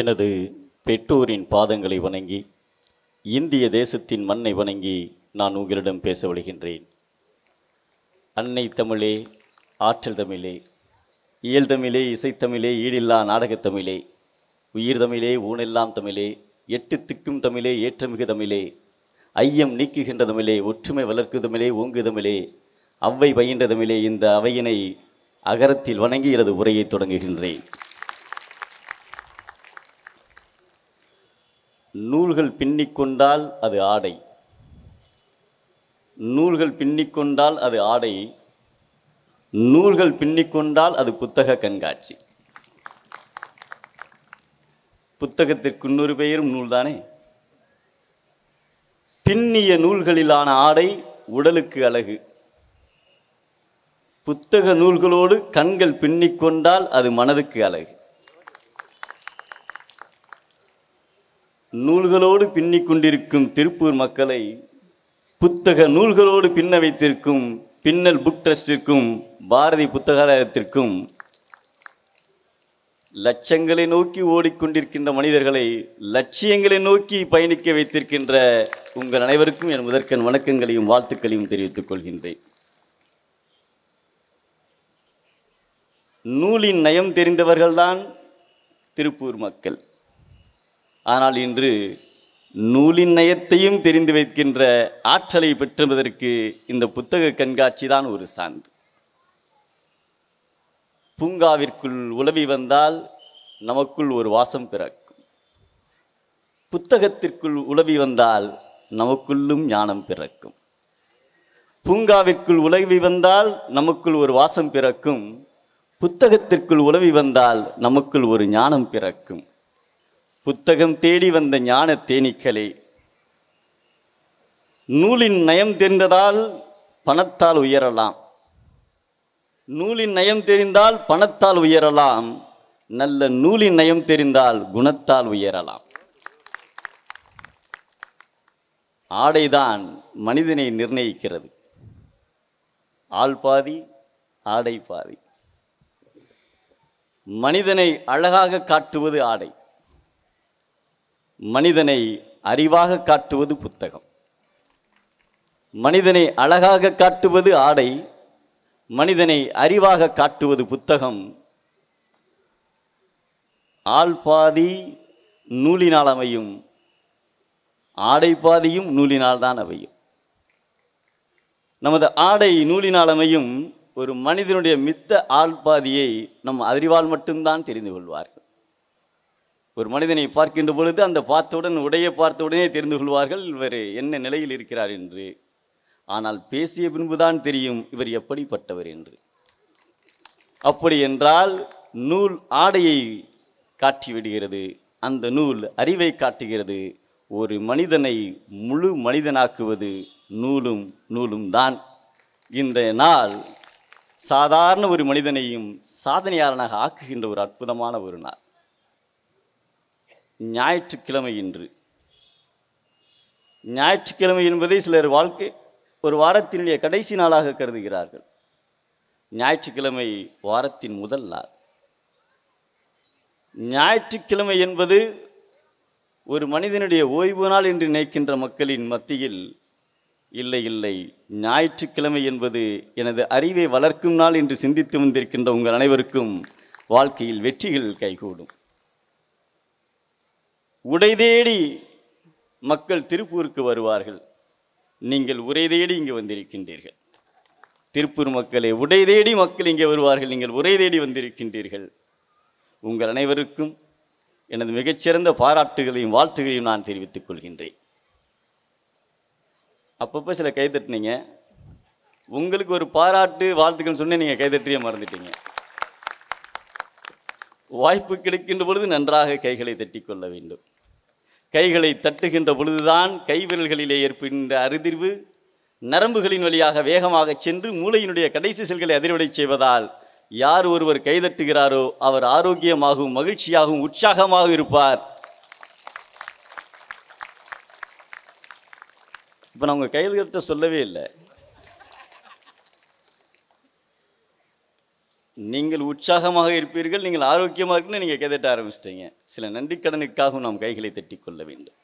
எனது பெற்றோரின் பாதங்களை வணங்கி இந்திய தேசத்தின் மண்ணை வணங்கி நான் உங்களிடம் பேச விடுகின்றேன் அன்னை தமிழே ஆற்றல் தமிழே இயல் தமிழே இசைத்தமிழே ஈடில்லா நாடகத் தமிழே உயிர் தமிழே ஊனெல்லாம் தமிழே எட்டு திக்கும் தமிழே ஏற்றமிகு தமிழே ஐயம் நீக்குகின்ற தமிழே ஒற்றுமை வளர்க்கு தமிழே ஓங்கு தமிழே அவ்வை பயின்ற தமிழே இந்த அவையினை அகரத்தில் வணங்கி எனது உரையை தொடங்குகின்றேன் நூல்கள் பின்னிக்கொண்டால் அது ஆடை நூல்கள் பின்னிக்கொண்டால் அது ஆடை நூல்கள் பின்னிக்கொண்டால் அது புத்தக கண்காட்சி புத்தகத்திற்கு இன்னொரு பெயரும் நூல்தானே பின்னிய நூல்களிலான ஆடை உடலுக்கு அழகு புத்தக நூல்களோடு கண்கள் பின்னிக்கொண்டால் அது மனதுக்கு அழகு நூல்களோடு பின்னிக் கொண்டிருக்கும் திருப்பூர் மக்களை புத்தக நூல்களோடு பின்ன வைத்திருக்கும் பின்னல் புக் ட்ரஸ்டிற்கும் பாரதி புத்தகாலயத்திற்கும் லட்சங்களை நோக்கி ஓடிக்கொண்டிருக்கின்ற மனிதர்களை லட்சியங்களை நோக்கி பயணிக்க வைத்திருக்கின்ற உங்கள் அனைவருக்கும் என் முதற்கன் வணக்கங்களையும் வாழ்த்துக்களையும் தெரிவித்துக் கொள்கின்றேன் நூலின் நயம் தெரிந்தவர்கள்தான் திருப்பூர் மக்கள் ஆனால் இன்று நூலின் நயத்தையும் தெரிந்து வைக்கின்ற ஆற்றலை பெற்றுவதற்கு இந்த புத்தக கண்காட்சி தான் ஒரு சான்று பூங்காவிற்குள் உலவி வந்தால் நமக்குள் ஒரு வாசம் பிறக்கும் புத்தகத்திற்குள் உலவி வந்தால் நமக்குள்ளும் ஞானம் பிறக்கும் பூங்காவிற்குள் உலவி வந்தால் நமக்குள் ஒரு வாசம் பிறக்கும் புத்தகத்திற்குள் உலவி வந்தால் நமக்குள் ஒரு ஞானம் பிறக்கும் புத்தகம் தேடி வந்த ஞான தேனீக்களே நூலின் நயம் தெரிந்ததால் பணத்தால் உயரலாம் நூலின் நயம் தெரிந்தால் பணத்தால் உயரலாம் நல்ல நூலின் நயம் தெரிந்தால் குணத்தால் உயரலாம் ஆடைதான் மனிதனை நிர்ணயிக்கிறது ஆள் பாதி ஆடை பாதி மனிதனை அழகாக காட்டுவது ஆடை மனிதனை அறிவாக காட்டுவது புத்தகம் மனிதனை அழகாக காட்டுவது ஆடை மனிதனை அறிவாக காட்டுவது புத்தகம் ஆள் பாதி நூலினால் அமையும் ஆடை பாதியும் நூலினால் தான் அமையும் நமது ஆடை நூலினால் அமையும் ஒரு மனிதனுடைய மித்த ஆள் பாதியை நம் அறிவால் மட்டும்தான் தெரிந்து கொள்வார்கள் ஒரு மனிதனை பார்க்கின்ற பொழுது அந்த பார்த்தவுடன் உடையை பார்த்தவுடனே தெரிந்து கொள்வார்கள் இவர் என்ன நிலையில் இருக்கிறார் என்று ஆனால் பேசிய பின்புதான் தெரியும் இவர் எப்படிப்பட்டவர் என்று அப்படி என்றால் நூல் ஆடையை காட்டி விடுகிறது அந்த நூல் அறிவை காட்டுகிறது ஒரு மனிதனை முழு மனிதனாக்குவது நூலும் நூலும் தான் இந்த நாள் சாதாரண ஒரு மனிதனையும் சாதனையாளனாக ஆக்குகின்ற ஒரு அற்புதமான ஒரு நாள் ஞாயிற்றுக்கிழமை இன்று ஞாயிற்றுக்கிழமை என்பதை சிலர் வாழ்க்கை ஒரு வாரத்தினுடைய கடைசி நாளாக கருதுகிறார்கள் ஞாயிற்றுக்கிழமை வாரத்தின் முதல் நாள் ஞாயிற்றுக்கிழமை என்பது ஒரு மனிதனுடைய ஓய்வு நாள் என்று நினைக்கின்ற மக்களின் மத்தியில் இல்லை இல்லை ஞாயிற்றுக்கிழமை என்பது எனது அறிவை வளர்க்கும் நாள் என்று சிந்தித்து வந்திருக்கின்ற உங்கள் அனைவருக்கும் வாழ்க்கையில் வெற்றிகள் கைகூடும் உடை தேடி மக்கள் திருப்பூருக்கு வருவார்கள் நீங்கள் உரை தேடி இங்கே வந்திருக்கின்றீர்கள் திருப்பூர் மக்களை உடை தேடி மக்கள் இங்கே வருவார்கள் நீங்கள் உரை தேடி வந்திருக்கின்றீர்கள் உங்கள் அனைவருக்கும் எனது மிகச்சிறந்த பாராட்டுகளையும் வாழ்த்துகளையும் நான் தெரிவித்துக் கொள்கின்றேன் அப்பப்போ சில கைதட்டினீங்க உங்களுக்கு ஒரு பாராட்டு வாழ்த்துக்கள் சொன்னே நீங்கள் கைதற்றியே மறந்துட்டீங்க வாய்ப்பு கிடைக்கின்ற பொழுது நன்றாக கைகளை தட்டிக்கொள்ள கொள்ள வேண்டும் கைகளை தட்டுகின்ற பொழுதுதான் கைவிரல்களிலே ஏற்படுகின்ற அறிதிர்வு நரம்புகளின் வழியாக வேகமாக சென்று மூளையினுடைய கடைசி செல்களை அதிர்வடை செய்வதால் யார் ஒருவர் கைதட்டுகிறாரோ அவர் ஆரோக்கியமாகவும் மகிழ்ச்சியாகவும் உற்சாகமாக இருப்பார் இப்போ நான் உங்கள் கைதட்ட சொல்லவே இல்லை நீங்கள் உற்சாகமாக இருப்பீர்கள் நீங்கள் ஆரோக்கியமாக இருக்குன்னு நீங்கள் கெதட்ட ஆரம்பிச்சிட்டீங்க சில நன்றிக்கடனுக்காகவும் நாம் கைகளை தட்டி கொள்ள வேண்டும்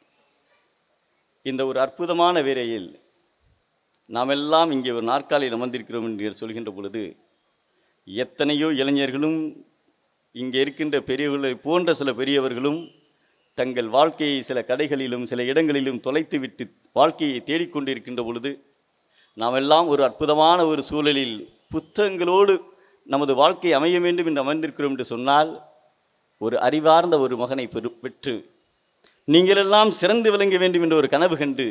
இந்த ஒரு அற்புதமான விரையில் நாம் எல்லாம் இங்கே ஒரு நாற்காலியில் அமர்ந்திருக்கிறோம் என்று சொல்கின்ற பொழுது எத்தனையோ இளைஞர்களும் இங்கே இருக்கின்ற பெரியவர்களை போன்ற சில பெரியவர்களும் தங்கள் வாழ்க்கையை சில கடைகளிலும் சில இடங்களிலும் தொலைத்து விட்டு வாழ்க்கையை தேடிக்கொண்டிருக்கின்ற இருக்கின்ற பொழுது நாம் எல்லாம் ஒரு அற்புதமான ஒரு சூழலில் புத்தகங்களோடு நமது வாழ்க்கை அமைய வேண்டும் என்று அமர்ந்திருக்கிறோம் என்று சொன்னால் ஒரு அறிவார்ந்த ஒரு மகனை பெரு பெற்று நீங்களெல்லாம் சிறந்து விளங்க வேண்டும் என்ற ஒரு கனவு கண்டு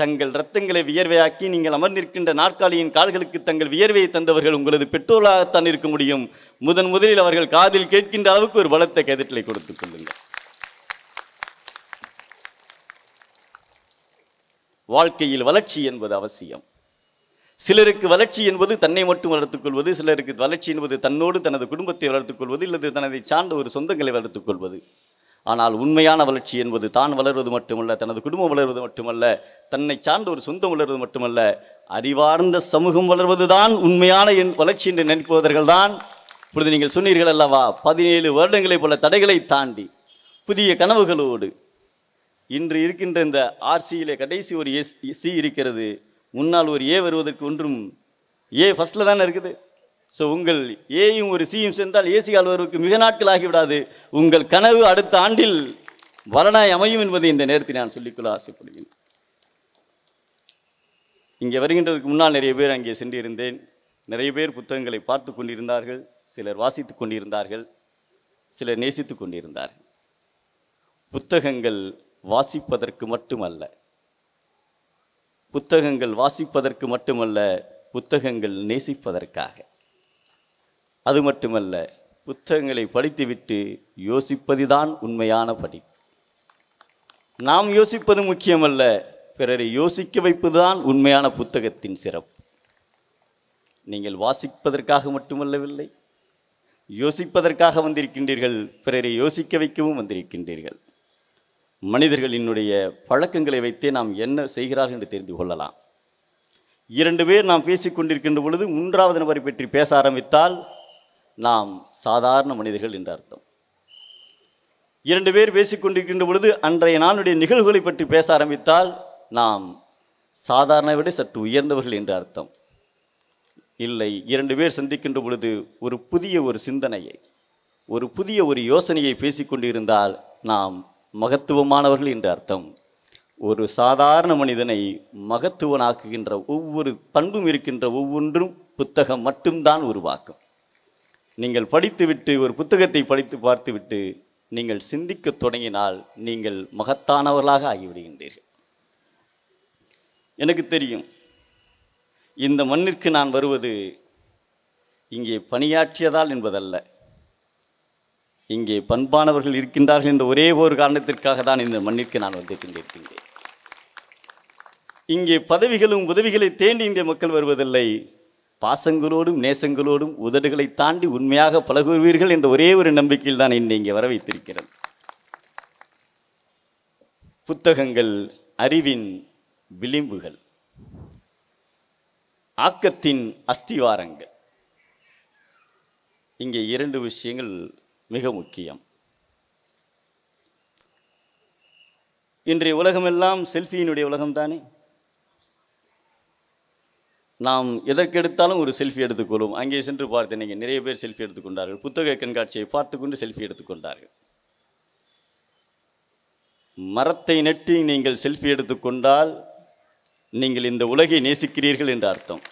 தங்கள் இரத்தங்களை வியர்வையாக்கி நீங்கள் அமர்ந்திருக்கின்ற நாற்காலியின் கால்களுக்கு தங்கள் வியர்வையை தந்தவர்கள் உங்களது பெற்றோராகத்தான் இருக்க முடியும் முதன் முதலில் அவர்கள் காதில் கேட்கின்ற அளவுக்கு ஒரு பலத்த கைதட்டலை கொடுத்துக் கொள்ளுங்கள் வாழ்க்கையில் வளர்ச்சி என்பது அவசியம் சிலருக்கு வளர்ச்சி என்பது தன்னை மட்டும் வளர்த்துக்கொள்வது சிலருக்கு வளர்ச்சி என்பது தன்னோடு தனது குடும்பத்தை வளர்த்துக்கொள்வது இல்லது தனதை சார்ந்த ஒரு சொந்தங்களை வளர்த்துக்கொள்வது ஆனால் உண்மையான வளர்ச்சி என்பது தான் வளர்வது மட்டுமல்ல தனது குடும்பம் வளர்வது மட்டுமல்ல தன்னை சார்ந்த ஒரு சொந்தம் வளர்வது மட்டுமல்ல அறிவார்ந்த சமூகம் வளர்வதுதான் உண்மையான என் வளர்ச்சி என்று நினைப்பவர்கள் தான் இப்பொழுது நீங்கள் சொன்னீர்கள் அல்லவா பதினேழு வருடங்களைப் போல தடைகளை தாண்டி புதிய கனவுகளோடு இன்று இருக்கின்ற இந்த ஆர்சியிலே கடைசி ஒரு எஸ் சி இருக்கிறது முன்னால் ஒரு ஏ வருவதற்கு ஒன்றும் ஏ ஃபஸ்ட்டில் தானே இருக்குது ஸோ உங்கள் ஏயும் ஒரு சியும் சென்றால் ஏசி ஆள்வதற்கு மிக நாட்கள் ஆகிவிடாது உங்கள் கனவு அடுத்த ஆண்டில் வரணாய் அமையும் என்பதை இந்த நேரத்தில் நான் சொல்லிக்கொள்ள ஆசைப்படுகிறேன் இங்கே வருகின்றதுக்கு முன்னால் நிறைய பேர் அங்கே சென்றிருந்தேன் நிறைய பேர் புத்தகங்களை பார்த்து கொண்டிருந்தார்கள் சிலர் வாசித்து கொண்டிருந்தார்கள் சிலர் நேசித்து கொண்டிருந்தார்கள் புத்தகங்கள் வாசிப்பதற்கு மட்டுமல்ல புத்தகங்கள் வாசிப்பதற்கு மட்டுமல்ல புத்தகங்கள் நேசிப்பதற்காக அது மட்டுமல்ல புத்தகங்களை படித்துவிட்டு யோசிப்பதுதான் உண்மையான படிப்பு நாம் யோசிப்பது முக்கியமல்ல பிறரை யோசிக்க வைப்பதுதான் உண்மையான புத்தகத்தின் சிறப்பு நீங்கள் வாசிப்பதற்காக மட்டுமல்லவில்லை யோசிப்பதற்காக வந்திருக்கின்றீர்கள் பிறரை யோசிக்க வைக்கவும் வந்திருக்கின்றீர்கள் மனிதர்களினுடைய பழக்கங்களை வைத்தே நாம் என்ன செய்கிறார்கள் என்று தெரிந்து கொள்ளலாம் இரண்டு பேர் நாம் பேசிக்கொண்டிருக்கின்ற பொழுது மூன்றாவது நபரை பற்றி பேச ஆரம்பித்தால் நாம் சாதாரண மனிதர்கள் என்று அர்த்தம் இரண்டு பேர் பேசிக்கொண்டிருக்கின்ற பொழுது அன்றைய நாளுடைய நிகழ்வுகளை பற்றி பேச ஆரம்பித்தால் நாம் சாதாரண விட சற்று உயர்ந்தவர்கள் என்று அர்த்தம் இல்லை இரண்டு பேர் சந்திக்கின்ற பொழுது ஒரு புதிய ஒரு சிந்தனையை ஒரு புதிய ஒரு யோசனையை பேசிக்கொண்டிருந்தால் நாம் மகத்துவமானவர்கள் என்று அர்த்தம் ஒரு சாதாரண மனிதனை மகத்துவனாக்குகின்ற ஒவ்வொரு பண்பும் இருக்கின்ற ஒவ்வொன்றும் புத்தகம் மட்டும்தான் உருவாக்கும் நீங்கள் படித்துவிட்டு ஒரு புத்தகத்தை படித்து பார்த்துவிட்டு நீங்கள் சிந்திக்க தொடங்கினால் நீங்கள் மகத்தானவர்களாக ஆகிவிடுகின்றீர்கள் எனக்கு தெரியும் இந்த மண்ணிற்கு நான் வருவது இங்கே பணியாற்றியதால் என்பதல்ல இங்கே பண்பானவர்கள் இருக்கின்றார்கள் என்ற ஒரே ஒரு காரணத்திற்காக தான் இந்த மண்ணிற்கு நான் வந்து கொண்டிருக்கின்றேன் இங்கே பதவிகளும் உதவிகளை தேண்டி இந்த மக்கள் வருவதில்லை பாசங்களோடும் நேசங்களோடும் உதடுகளை தாண்டி உண்மையாக பழகுவீர்கள் என்ற ஒரே ஒரு நம்பிக்கையில் தான் என்னை இங்கே வர வைத்திருக்கிறது புத்தகங்கள் அறிவின் விளிம்புகள் ஆக்கத்தின் அஸ்திவாரங்கள் இங்கே இரண்டு விஷயங்கள் மிக முக்கியம் இன்றைய உலகமெல்லாம் செல்ஃபியினுடைய உலகம் தானே நாம் எதற்கெடுத்தாலும் ஒரு செல்ஃபி எடுத்துக்கொள்வோம் அங்கே சென்று பார்த்து நீங்கள் நிறைய பேர் செல்ஃபி எடுத்துக்கொண்டார்கள் புத்தக கண்காட்சியை பார்த்து கொண்டு செல்ஃபி எடுத்துக்கொண்டார்கள் மரத்தை நட்டி நீங்கள் செல்ஃபி எடுத்துக்கொண்டால் நீங்கள் இந்த உலகை நேசிக்கிறீர்கள் என்று அர்த்தம்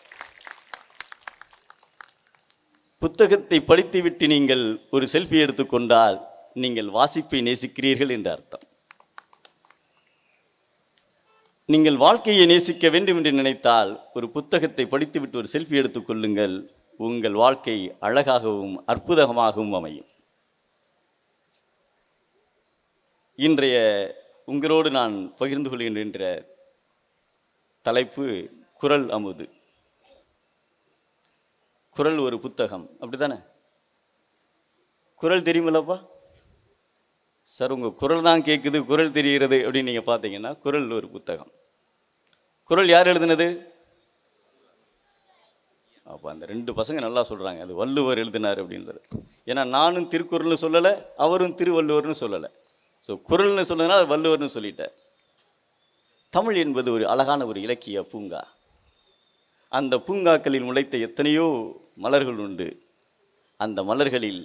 புத்தகத்தை படித்துவிட்டு நீங்கள் ஒரு செல்ஃபி எடுத்துக்கொண்டால் நீங்கள் வாசிப்பை நேசிக்கிறீர்கள் என்று அர்த்தம் நீங்கள் வாழ்க்கையை நேசிக்க வேண்டும் என்று நினைத்தால் ஒரு புத்தகத்தை படித்துவிட்டு ஒரு செல்ஃபி எடுத்துக்கொள்ளுங்கள் உங்கள் வாழ்க்கை அழகாகவும் அற்புதமாகவும் அமையும் இன்றைய உங்களோடு நான் பகிர்ந்து கொள்கின்ற தலைப்பு குரல் அமுது குரல் ஒரு புத்தகம் அப்படி தானே குரல் தெரியுமில்லப்பா சார் உங்கள் குரல் தான் கேட்குது குரல் தெரிகிறது அப்படின்னு நீங்கள் பார்த்தீங்கன்னா குரல் ஒரு புத்தகம் குரல் யார் எழுதினது அப்போ அந்த ரெண்டு பசங்க நல்லா சொல்கிறாங்க அது வள்ளுவர் எழுதினார் அப்படின்றது ஏன்னா நானும் திருக்குறள்னு சொல்லலை அவரும் திருவள்ளுவர்னு சொல்லலை ஸோ குரல்னு அது வள்ளுவர்னு சொல்லிட்டேன் தமிழ் என்பது ஒரு அழகான ஒரு இலக்கிய பூங்கா அந்த பூங்காக்களில் முளைத்த எத்தனையோ மலர்கள் உண்டு அந்த மலர்களில்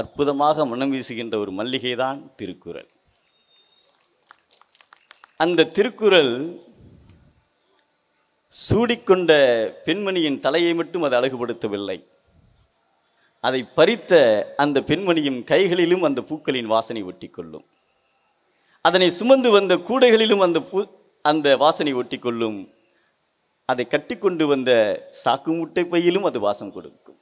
அற்புதமாக மனம் வீசுகின்ற ஒரு மல்லிகை தான் திருக்குறள் அந்த திருக்குறள் சூடிக்கொண்ட பெண்மணியின் தலையை மட்டும் அது அழகுபடுத்தவில்லை அதை பறித்த அந்த பெண்மணியின் கைகளிலும் அந்த பூக்களின் வாசனை ஒட்டிக்கொள்ளும் அதனை சுமந்து வந்த கூடைகளிலும் அந்த பூ அந்த வாசனை ஒட்டிக்கொள்ளும் அதை கட்டி கொண்டு வந்த சாக்கு முட்டை பையிலும் அது வாசம் கொடுக்கும்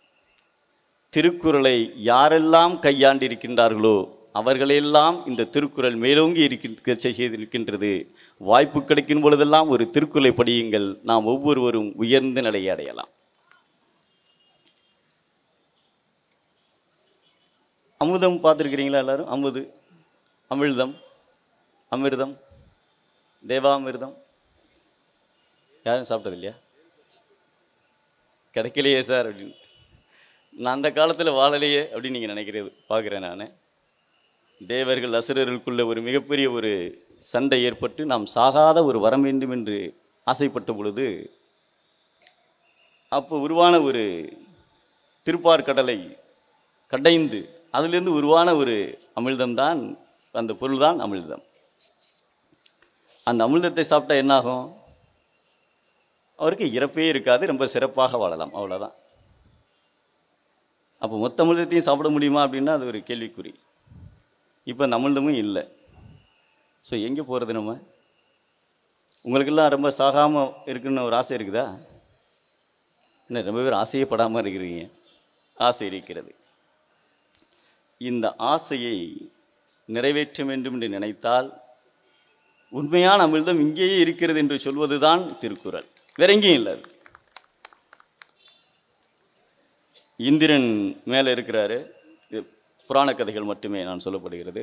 திருக்குறளை யாரெல்லாம் கையாண்டிருக்கின்றார்களோ அவர்களையெல்லாம் இந்த திருக்குறள் மேலோங்கி இருக்கின்ற செய்திருக்கின்றது வாய்ப்பு கிடைக்கும் பொழுதெல்லாம் ஒரு திருக்குறளை படியுங்கள் நாம் ஒவ்வொருவரும் உயர்ந்த நிலையை அடையலாம் அமுதம் பார்த்துருக்கிறீங்களா எல்லாரும் அமுது அமிழ்தம் அமிர்தம் தேவாமிர்தம் யாரும் சாப்பிட்டது இல்லையா கிடைக்கலையே சார் அப்படின்னு நான் அந்த காலத்தில் வாழலையே அப்படின்னு நீங்கள் நினைக்கிறது பார்க்குறேன் நான் தேவர்கள் அசுரர்களுக்குள்ள ஒரு மிகப்பெரிய ஒரு சண்டை ஏற்பட்டு நாம் சாகாத ஒரு வரம் வேண்டும் என்று ஆசைப்பட்ட பொழுது அப்போ உருவான ஒரு திருப்பார்கடலை கடைந்து அதிலிருந்து உருவான ஒரு அமிழ்தம்தான் அந்த பொருள்தான் அமிழ்தம் அந்த அமிழ்தத்தை சாப்பிட்டா என்னாகும் அவருக்கு இறப்பே இருக்காது ரொம்ப சிறப்பாக வாழலாம் அவ்வளோதான் அப்போ மொத்த அமிர்தத்தையும் சாப்பிட முடியுமா அப்படின்னா அது ஒரு கேள்விக்குறி இப்போ நம்மளதுமும் இல்லை ஸோ எங்கே போகிறது நம்ம உங்களுக்கெல்லாம் ரொம்ப சாகாமல் இருக்குன்னு ஒரு ஆசை இருக்குதா என்ன ரொம்ப பேர் ஆசையே படாமல் இருக்கிறீங்க ஆசை இருக்கிறது இந்த ஆசையை நிறைவேற்ற வேண்டும் என்று நினைத்தால் உண்மையான அமிழ்தம் இங்கேயே இருக்கிறது என்று சொல்வதுதான் திருக்குறள் வேற எங்கேயும் இல்லை இந்திரன் மேலே இருக்கிறாரு புராண கதைகள் மட்டுமே நான் சொல்லப்படுகிறது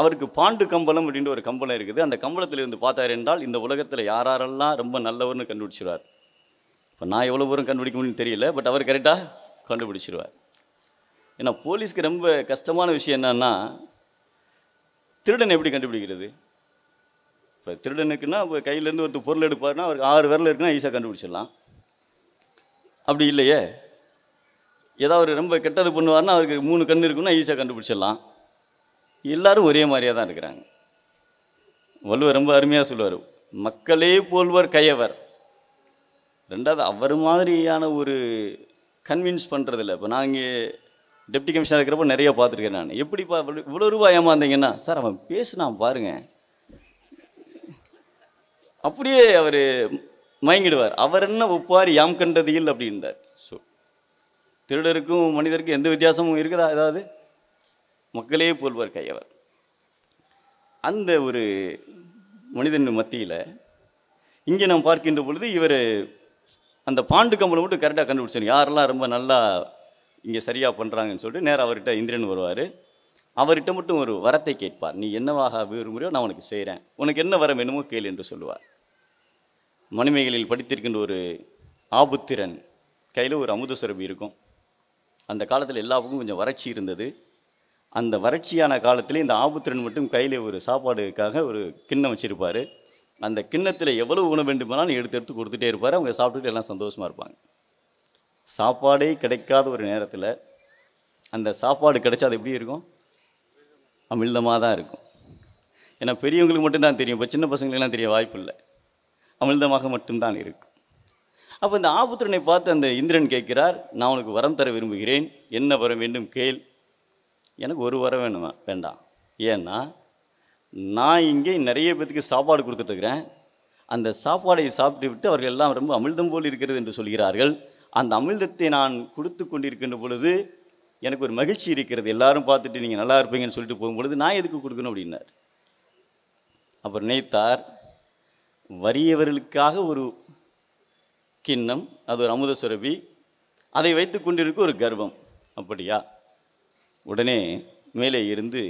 அவருக்கு பாண்டு கம்பளம் அப்படின்ற ஒரு கம்பளம் இருக்குது அந்த கம்பளத்தில் இருந்து பார்த்தார் என்றால் இந்த உலகத்தில் யாரெல்லாம் ரொம்ப நல்லவர்னு கண்டுபிடிச்சிருவார் இப்போ நான் எவ்வளோ தூரம் கண்டுபிடிக்க முடியும்னு தெரியல பட் அவர் கரெக்டாக கண்டுபிடிச்சிருவார் ஏன்னா போலீஸ்க்கு ரொம்ப கஷ்டமான விஷயம் என்னன்னா திருடன் எப்படி கண்டுபிடிக்கிறது இப்போ திருடனுக்குன்னா இப்போ கையிலேருந்து ஒருத்தர் பொருள் எடுப்பாருனா அவருக்கு ஆறு விரல் இருக்குன்னா ஈஸியாக கண்டுபிடிச்சிடலாம் அப்படி இல்லையே ஏதாவது ஒரு ரொம்ப கெட்டது பண்ணுவார்னா அவருக்கு மூணு கண் இருக்குன்னா ஈஸியாக கண்டுபிடிச்சிடலாம் எல்லோரும் ஒரே மாதிரியாக தான் இருக்கிறாங்க வள்ளுவர் ரொம்ப அருமையாக சொல்லுவார் மக்களே போல்வர் கையவர் ரெண்டாவது அவர் மாதிரியான ஒரு கன்வின்ஸ் பண்ணுறதில்ல இப்போ நான் இங்கே டெப்டி கமிஷனர் இருக்கிறப்ப நிறையா பார்த்துருக்கேன் நான் எப்படிப்பா இவ்வளோ ரூபாய் ஏமாந்தீங்கன்னா சார் அவன் பேசுனான் பாருங்கள் அப்படியே அவர் மயங்கிடுவார் அவர் என்ன ஒப்பார் யாம் கண்டது இல்லை அப்படின்றார் ஸோ திருடருக்கும் மனிதருக்கும் எந்த வித்தியாசமும் இருக்குதா ஏதாவது மக்களே போல்வார் கையவர் அந்த ஒரு மனிதன் மத்தியில் இங்கே நாம் பார்க்கின்ற பொழுது இவர் அந்த பாண்டு கம்பளை மட்டும் கரெக்டாக கண்டுபிடிச்சார் யாரெல்லாம் ரொம்ப நல்லா இங்கே சரியாக பண்ணுறாங்கன்னு சொல்லிட்டு நேராக அவர்கிட்ட இந்திரன் வருவார் அவர்கிட்ட மட்டும் ஒரு வரத்தை கேட்பார் நீ என்னவாக விரும்புகிறோ நான் உனக்கு செய்கிறேன் உனக்கு என்ன வரம் வேணுமோ கேள் என்று சொல்லுவார் மணிமேகலில் படித்திருக்கின்ற ஒரு ஆபுத்திரன் கையில் ஒரு அமுத சுரபி இருக்கும் அந்த காலத்தில் எல்லாருக்கும் கொஞ்சம் வறட்சி இருந்தது அந்த வறட்சியான காலத்தில் இந்த ஆபுத்திரன் மட்டும் கையில் ஒரு சாப்பாடுக்காக ஒரு கிண்ணம் வச்சுருப்பார் அந்த கிண்ணத்தில் எவ்வளோ உணவு வேண்டுமானாலும் எடுத்து எடுத்து கொடுத்துட்டே இருப்பார் அவங்க சாப்பிட்டுட்டு எல்லாம் சந்தோஷமாக இருப்பாங்க சாப்பாடே கிடைக்காத ஒரு நேரத்தில் அந்த சாப்பாடு கிடைச்சா அது எப்படி இருக்கும் அமிழ்தமாக தான் இருக்கும் ஏன்னா பெரியவங்களுக்கு மட்டும்தான் தெரியும் இப்போ சின்ன பசங்களுக்கெல்லாம் தெரிய வாய்ப்பு இல்லை அமிர்தமாக மட்டும்தான் இருக்கும் அப்போ இந்த ஆபுத்திரனை பார்த்து அந்த இந்திரன் கேட்கிறார் நான் உனக்கு வரம் தர விரும்புகிறேன் என்ன வரம் வேண்டும் கேள் எனக்கு ஒரு வரம் வேணுமா வேண்டாம் ஏன்னா நான் இங்கே நிறைய பேத்துக்கு சாப்பாடு கொடுத்துட்ருக்குறேன் அந்த சாப்பாடை சாப்பிட்டு விட்டு அவர்கள் எல்லாம் ரொம்ப அமிழ்தம் போல் இருக்கிறது என்று சொல்கிறார்கள் அந்த அமிழ்தத்தை நான் கொடுத்து கொண்டிருக்கின்ற பொழுது எனக்கு ஒரு மகிழ்ச்சி இருக்கிறது எல்லாரும் பார்த்துட்டு நீங்கள் நல்லா இருப்பீங்கன்னு சொல்லிட்டு போகும்பொழுது நான் எதுக்கு கொடுக்கணும் அப்படின்னார் அப்புறம் நினைத்தார் வறியவர்களுக்காக ஒரு கிண்ணம் அது ஒரு அமுத சுரபி அதை வைத்து கொண்டிருக்க ஒரு கர்வம் அப்படியா உடனே மேலே இருந்து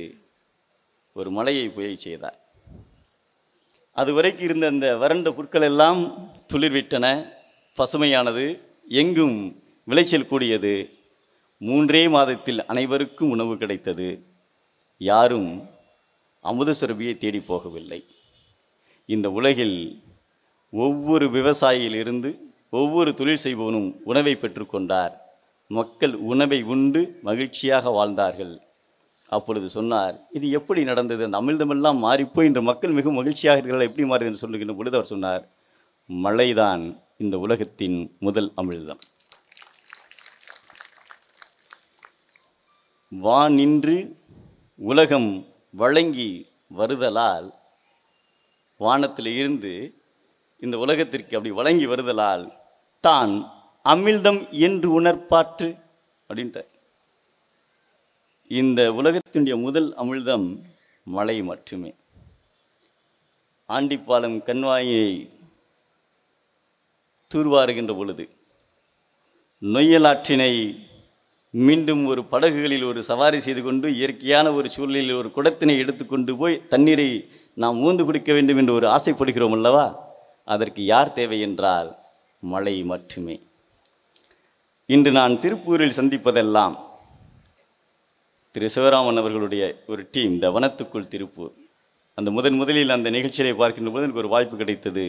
ஒரு மலையை போய் செய்தார் வரைக்கும் இருந்த அந்த வறண்ட புற்கள் எல்லாம் துளிர்விட்டன பசுமையானது எங்கும் விளைச்சல் கூடியது மூன்றே மாதத்தில் அனைவருக்கும் உணவு கிடைத்தது யாரும் அமுத சுரபியை தேடி போகவில்லை இந்த உலகில் ஒவ்வொரு விவசாயியிலிருந்து ஒவ்வொரு தொழில் செய்பவனும் உணவை பெற்றுக்கொண்டார் மக்கள் உணவை உண்டு மகிழ்ச்சியாக வாழ்ந்தார்கள் அப்பொழுது சொன்னார் இது எப்படி நடந்தது அந்த அமிழ்தமெல்லாம் மாறிப்போய் இன்று மக்கள் மிகவும் மகிழ்ச்சியாக இருக்கிறார்கள் எப்படி மாறுது என்று சொல்லுகின்ற பொழுது அவர் சொன்னார் மழைதான் இந்த உலகத்தின் முதல் அமிழ்தம் வானின்று உலகம் வழங்கி வருதலால் வானத்தில் இருந்து இந்த உலகத்திற்கு அப்படி வழங்கி வருதலால் தான் அமிழ்தம் என்று உணர்ப்பாற்று அப்படின்ட்டு இந்த உலகத்தினுடைய முதல் அமிழ்தம் மழை மட்டுமே ஆண்டிப்பாலம் கண்வாயை தூர்வாருகின்ற பொழுது நொய்யலாற்றினை மீண்டும் ஒரு படகுகளில் ஒரு சவாரி செய்து கொண்டு இயற்கையான ஒரு சூழலில் ஒரு குடத்தினை எடுத்துக்கொண்டு போய் தண்ணீரை நாம் ஊந்து குடிக்க வேண்டும் என்று ஒரு ஆசைப்படுகிறோம் அல்லவா அதற்கு யார் தேவை என்றால் மழை மட்டுமே இன்று நான் திருப்பூரில் சந்திப்பதெல்லாம் திரு சிவராமன் அவர்களுடைய ஒரு டீம் இந்த வனத்துக்குள் திருப்பூர் அந்த முதன் முதலில் அந்த நிகழ்ச்சியை பார்க்கின்ற போது எனக்கு ஒரு வாய்ப்பு கிடைத்தது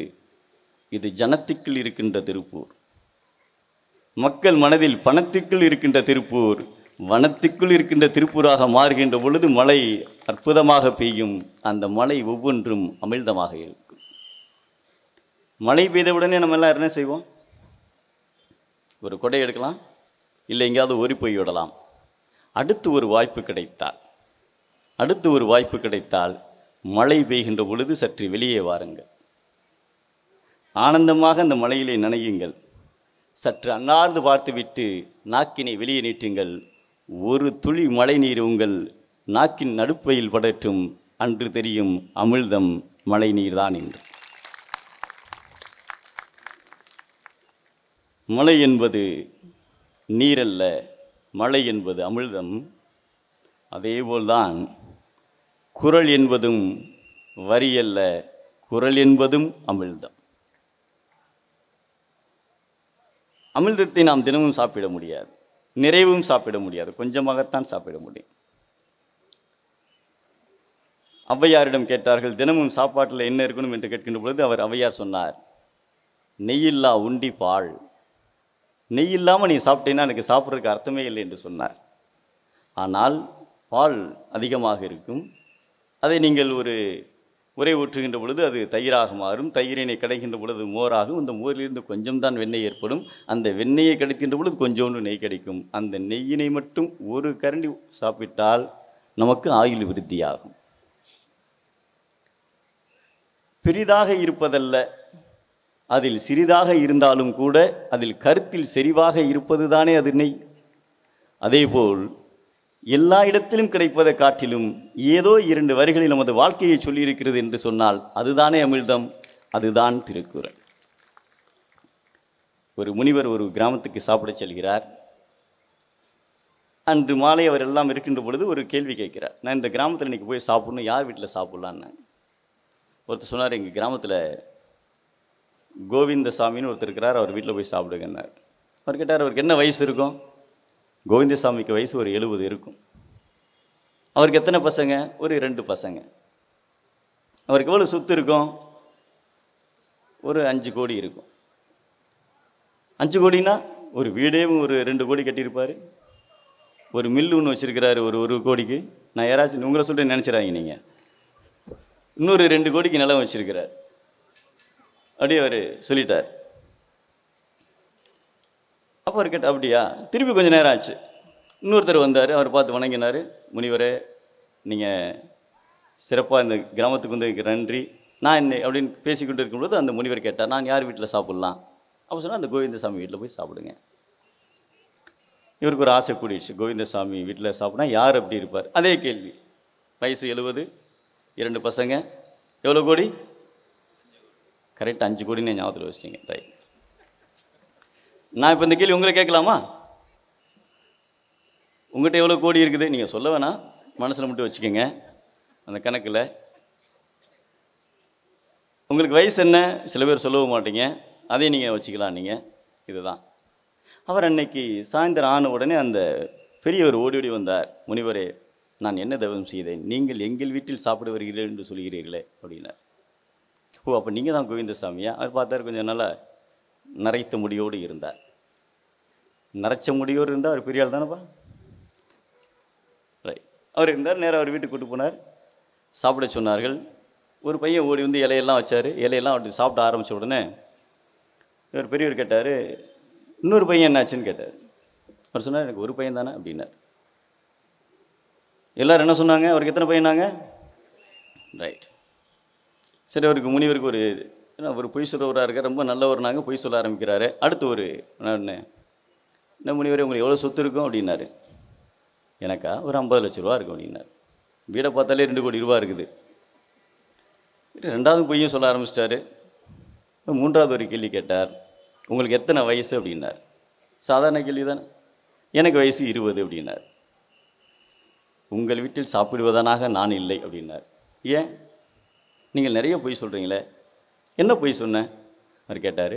இது ஜனத்துக்குள் இருக்கின்ற திருப்பூர் மக்கள் மனதில் பணத்துக்குள் இருக்கின்ற திருப்பூர் வனத்துக்குள் இருக்கின்ற திருப்பூராக மாறுகின்ற பொழுது மழை அற்புதமாக பெய்யும் அந்த மழை ஒவ்வொன்றும் அமிழ்தமாக இருக்கும் மழை பெய்தவுடனே நம்ம எல்லாம் என்ன செய்வோம் ஒரு கொடை எடுக்கலாம் இல்லை எங்கேயாவது ஓரி போய் விடலாம் அடுத்து ஒரு வாய்ப்பு கிடைத்தால் அடுத்து ஒரு வாய்ப்பு கிடைத்தால் மழை பெய்கின்ற பொழுது சற்று வெளியே வாருங்கள் ஆனந்தமாக அந்த மலையிலே நனையுங்கள் சற்று அன்னார்ந்து பார்த்துவிட்டு நாக்கினை வெளியே நீட்டுங்கள் ஒரு துளி மழைநீர் உங்கள் நாக்கின் நடுப்பையில் படற்றும் அன்று தெரியும் அமிழ்தம் மழைநீர் தான் என்று மழை என்பது நீரல்ல மழை என்பது அமிழ்தம் அதேபோல்தான் குரல் என்பதும் வரியல்ல குரல் என்பதும் அமிழ்தம் அமிழ்தத்தை நாம் தினமும் சாப்பிட முடியாது நிறைவும் சாப்பிட முடியாது கொஞ்சமாகத்தான் சாப்பிட முடியும் ஔவையாரிடம் கேட்டார்கள் தினமும் சாப்பாட்டில் என்ன இருக்கணும் என்று கேட்கின்ற பொழுது அவர் ஔவையார் சொன்னார் நெய்யில்லா உண்டி பால் நெய் இல்லாமல் நீ சாப்பிட்டீங்கன்னா எனக்கு சாப்பிட்றதுக்கு அர்த்தமே இல்லை என்று சொன்னார் ஆனால் பால் அதிகமாக இருக்கும் அதை நீங்கள் ஒரு உரை ஊற்றுகின்ற பொழுது அது தயிராக மாறும் தயிரினை கிடைக்கின்ற பொழுது மோராகும் அந்த மோரிலிருந்து கொஞ்சம் தான் வெண்ணெய் ஏற்படும் அந்த வெண்ணெயை கிடைக்கின்ற பொழுது கொஞ்சோண்டு நெய் கிடைக்கும் அந்த நெய்யினை மட்டும் ஒரு கரண்டி சாப்பிட்டால் நமக்கு ஆயுள் விருத்தியாகும் பெரிதாக இருப்பதல்ல அதில் சிறிதாக இருந்தாலும் கூட அதில் கருத்தில் செறிவாக இருப்பது தானே அது நெய் அதேபோல் எல்லா இடத்திலும் கிடைப்பதை காட்டிலும் ஏதோ இரண்டு வரிகளில் நமது வாழ்க்கையை சொல்லியிருக்கிறது என்று சொன்னால் அதுதானே அமிழ்தம் அதுதான் திருக்குறள் ஒரு முனிவர் ஒரு கிராமத்துக்கு சாப்பிட செல்கிறார் அன்று மாலை அவர் எல்லாம் இருக்கின்ற பொழுது ஒரு கேள்வி கேட்கிறார் நான் இந்த கிராமத்தில் இன்றைக்கி போய் சாப்பிட்ணும் யார் வீட்டில் சாப்பிட்லான்னு ஒருத்தர் சொன்னார் எங்கள் கிராமத்தில் கோவிந்தசாமின்னு ஒருத்தர் இருக்கிறார் அவர் வீட்டில் போய் சாப்பிடுங்கன்னார் அவர் கேட்டார் அவருக்கு என்ன வயசு இருக்கும் கோவிந்தசாமிக்கு வயசு ஒரு எழுபது இருக்கும் அவருக்கு எத்தனை பசங்க ஒரு ரெண்டு பசங்க அவருக்கு எவ்வளோ சொத்து இருக்கும் ஒரு அஞ்சு கோடி இருக்கும் அஞ்சு கோடினா ஒரு வீடே ஒரு ரெண்டு கோடி கட்டியிருப்பார் ஒரு மில்லு ஒன்று வச்சுருக்கிறாரு ஒரு ஒரு கோடிக்கு நான் யாராச்சும் உங்களை சொல்லிட்டு நினச்சிடாங்க நீங்கள் இன்னொரு ரெண்டு கோடிக்கு நிலம் வச்சுருக்கிறார் அப்படியே அவர் சொல்லிட்டார் அப்போ இருக்கட்ட அப்படியா திருப்பி கொஞ்சம் நேரம் ஆச்சு இன்னொருத்தர் வந்தார் அவர் பார்த்து வணங்கினார் முனிவரே நீங்கள் சிறப்பாக இந்த கிராமத்துக்கு வந்து நன்றி நான் என்ன அப்படின்னு பேசிக்கொண்டு இருக்கும்போது அந்த முனிவர் கேட்டார் நான் யார் வீட்டில் சாப்பிட்லாம் அப்போ சொன்னால் அந்த கோவிந்தசாமி வீட்டில் போய் சாப்பிடுங்க இவருக்கு ஒரு ஆசை கூடிடுச்சு கோவிந்தசாமி வீட்டில் சாப்பிட்னா யார் அப்படி இருப்பார் அதே கேள்வி வயசு எழுபது இரண்டு பசங்க எவ்வளோ கோடி கரெக்டாக அஞ்சு கோடின்னு ஞாபகத்தில் வச்சிட்டிங்க ரைட் நான் இப்போ இந்த கேள்வி உங்களை கேட்கலாமா உங்கள்கிட்ட எவ்வளோ கோடி இருக்குது நீங்கள் சொல்ல வேணாம் மனசில் மட்டும் வச்சுக்கோங்க அந்த கணக்கில் உங்களுக்கு வயசு என்ன சில பேர் சொல்லவும் மாட்டீங்க அதையும் நீங்கள் வச்சுக்கலாம் நீங்கள் இதுதான் அவர் அன்னைக்கு சாயந்தரம் ஆன உடனே அந்த பெரியவர் ஓடி ஓடி வந்தார் முனிவரே நான் என்ன தவம் செய்தேன் நீங்கள் எங்கள் வீட்டில் சாப்பிட வருகிறீர்கள் என்று சொல்கிறீர்களே அப்படின்னார் ஓ அப்போ நீங்கள் தான் கோவிந்தசாமியா அவர் பார்த்தார் கொஞ்சம் நல்லா நரைத்த முடியோடு இருந்தார் நரைச்ச முடியோடு இருந்தால் அவர் பெரியாள் தானேப்பா ரைட் அவர் இருந்தார் நேராக அவர் வீட்டுக்கு கூட்டு போனார் சாப்பிட சொன்னார்கள் ஒரு பையன் ஓடி வந்து இலையெல்லாம் வச்சார் இலையெல்லாம் அப்படி சாப்பிட ஆரம்பித்த உடனே இவர் பெரியவர் கேட்டார் இன்னொரு பையன் என்னாச்சுன்னு கேட்டார் அவர் சொன்னார் எனக்கு ஒரு பையன் தானே அப்படின்னார் எல்லோரும் என்ன சொன்னாங்க அவருக்கு எத்தனை பையனாங்க ரைட் சரி அவருக்கு முனிவருக்கு ஒரு ஏன்னா அவர் பொய் சொல்கிறவராக இருக்க ரொம்ப நல்லவர் நாங்கள் பொய் சொல்ல ஆரம்பிக்கிறாரு அடுத்து ஒரு என்ன என்ன முனிவரே உங்களுக்கு எவ்வளோ சொத்து இருக்கும் அப்படின்னாரு எனக்கா ஒரு ஐம்பது லட்ச ரூபா இருக்கும் அப்படின்னாரு வீடை பார்த்தாலே ரெண்டு கோடி ரூபா இருக்குது ரெண்டாவது பொய்யும் சொல்ல ஆரம்பிச்சிட்டாரு மூன்றாவது ஒரு கேள்வி கேட்டார் உங்களுக்கு எத்தனை வயசு அப்படின்னார் சாதாரண கேள்வி தானே எனக்கு வயசு இருபது அப்படின்னார் உங்கள் வீட்டில் சாப்பிடுவதனாக நான் இல்லை அப்படின்னார் ஏன் நீங்கள் நிறைய பொய் சொல்கிறீங்களே என்ன போய் சொன்னேன் அவர் கேட்டார்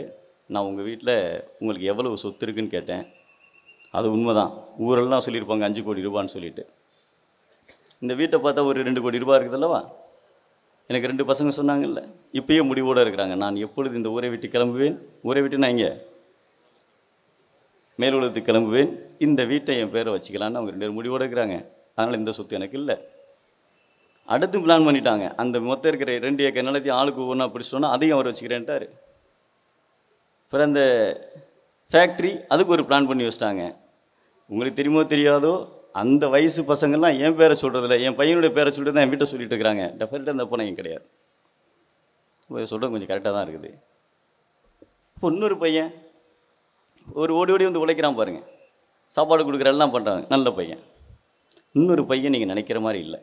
நான் உங்கள் வீட்டில் உங்களுக்கு எவ்வளவு சொத்து இருக்குன்னு கேட்டேன் அது உண்மைதான் ஊரெல்லாம் சொல்லியிருப்பாங்க அஞ்சு கோடி ரூபான்னு சொல்லிட்டு இந்த வீட்டை பார்த்தா ஒரு ரெண்டு கோடி ரூபா இருக்குதுல்லவா எனக்கு ரெண்டு பசங்க சொன்னாங்கல்ல இப்பயே முடிவோடு இருக்கிறாங்க நான் எப்பொழுது இந்த ஊரை விட்டு கிளம்புவேன் ஊரை விட்டு நான் இங்கே மேலுலகத்துக்கு கிளம்புவேன் இந்த வீட்டை என் பேரை வச்சுக்கலான்னு அவங்க ரெண்டு பேர் முடிவோடு இருக்கிறாங்க அதனால் இந்த சொத்து எனக்கு இல்லை அடுத்து பிளான் பண்ணிட்டாங்க அந்த மொத்தம் இருக்கிற ரெண்டு ஏக்கர் நிலத்தையும் ஆளுக்கு ஒவ்வொன்றா பிடிச்சோன்னா அதையும் அவர் வச்சுக்கிறேன்ட்டார் அப்புறம் அந்த ஃபேக்ட்ரி அதுக்கு ஒரு பிளான் பண்ணி வச்சிட்டாங்க உங்களுக்கு தெரியுமோ தெரியாதோ அந்த வயசு பசங்கள்லாம் என் பேரை சொல்கிறதில்ல என் பையனுடைய பேரை சொல்லிட்டு தான் என் வீட்டை சொல்லிட்டு இருக்கிறாங்க டெஃபினட்டாக அந்த பணம் கிடையாது சொல்கிறது கொஞ்சம் கரெக்டாக தான் இருக்குது இப்போ இன்னொரு பையன் ஒரு ஓடி ஓடி வந்து உழைக்கிறான் பாருங்கள் சாப்பாடு கொடுக்குற எல்லாம் பண்ணுறாங்க நல்ல பையன் இன்னொரு பையன் நீங்கள் நினைக்கிற மாதிரி இல்லை